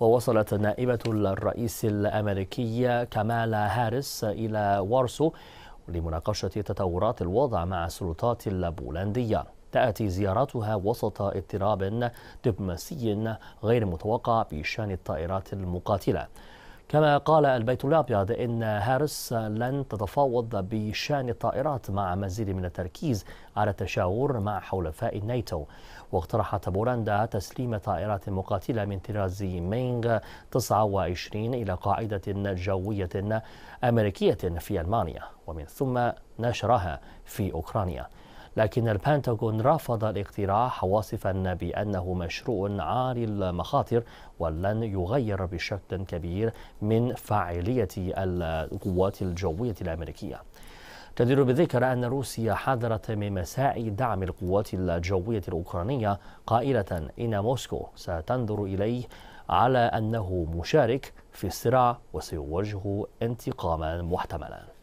ووصلت نائبة الرئيس الأمريكي كمالا هاريس إلى وارسو لمناقشة تطورات الوضع مع السلطات البولندية تأتي زيارتها وسط اضطراب دبلوماسي غير متوقع بشأن الطائرات المقاتلة كما قال البيت الابيض ان هارس لن تتفاوض بشان الطائرات مع مزيد من التركيز على التشاور مع حلفاء الناتو واقترحت بولندا تسليم طائرات مقاتله من طراز مينغ 29 الى قاعده جويه امريكيه في المانيا ومن ثم نشرها في اوكرانيا لكن البنتاغون رفض الاقتراح واصفا بأنه مشروع عاري المخاطر ولن يغير بشكل كبير من فاعلية القوات الجوية الأمريكية جدير بالذكر أن روسيا حذرت من مساء دعم القوات الجوية الأوكرانية قائلة إن موسكو ستنظر إليه على أنه مشارك في الصراع وسيوجه انتقاما محتملا